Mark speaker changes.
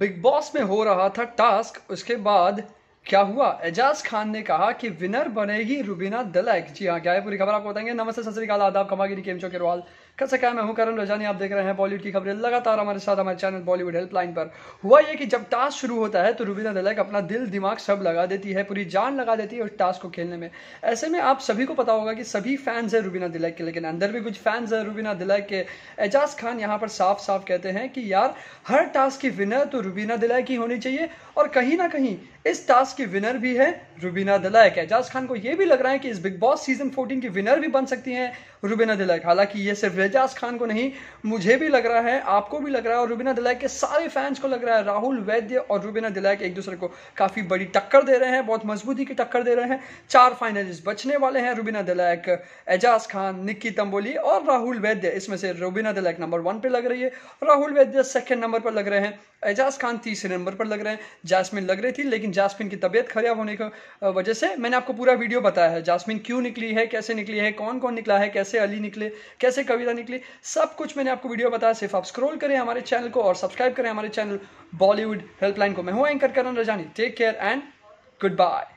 Speaker 1: big boss में हो रहा था टास्क उसके बाद क्या हुआ एजाज खान ने कहा कि विनर बनेगी रुबीना दलैक जी हाँ क्या है पूरी खबर आपको बताएंगे नमस्ते सतरीकाल आदाब कमागिरी केम चौके केरवाल कैसे क्या मैं हूं करण रजानी आप देख रहे हैं बॉलीवुड की खबरें लगातार हमारे साथ हमारे चैनल बॉलीवुड हेल्पलाइन पर हुआ ये कि जब टास्क शुरू होता है तो रुबीना दलैक अपना दिल दिमाग सब लगा देती है पूरी जान लगा देती है उस टास्क को खेलने में ऐसे में आप सभी को पता होगा कि सभी फैंस है रुबीना दिलैक के लेकिन अंदर भी कुछ फैंस है रुबीना दिलैक के एजाज खान यहाँ पर साफ साफ कहते हैं कि यार हर टास्क की विनर तो रुबीना दिलैक ही होनी चाहिए और कहीं ना कहीं इस टास्क के विनर भी है रुबीना दिलायक एजाज खान को यह भी लग रहा है कि इस बिग बॉस सीजन 14 की विनर भी बन सकती हैं रुबीना दिलायक हालांकि ये सिर्फ एजाज खान को नहीं मुझे भी लग रहा है आपको भी लग रहा है और रुबीना दिलायक के सारे फैंस को लग रहा है राहुल वैद्य और रुबीना दिलायक एक दूसरे को काफ़ी बड़ी टक्कर दे रहे हैं बहुत मजबूती की टक्कर दे रहे हैं चार फाइनलिस्ट बचने वाले हैं रुबीना दिलायक एजाज खान निक्की तंबोली और राहुल वैद्य इसमें से रुबीना दिलायक नंबर वन पर लग रही है राहुल वैद्य सेकेंड नंबर पर लग रहे हैं एजाज खान तीसरे नंबर पर लग रहे हैं जासमिन लग रही थी लेकिन जासमिन की तबीयत खराब होने की वजह से मैंने आपको पूरा वीडियो बताया है जासमिन क्यों निकली है कैसे निकली है कौन कौन निकला है कैसे अली निकले कैसे कविता निकली सब कुछ मैंने आपको वीडियो बताया सिर्फ आप स्क्रोल करें हमारे चैनल को और सब्सक्राइब करें हमारे चैनल बॉलीवुड हेल्पलाइन को मैं हूँ anchor Karan Rajani take care and good bye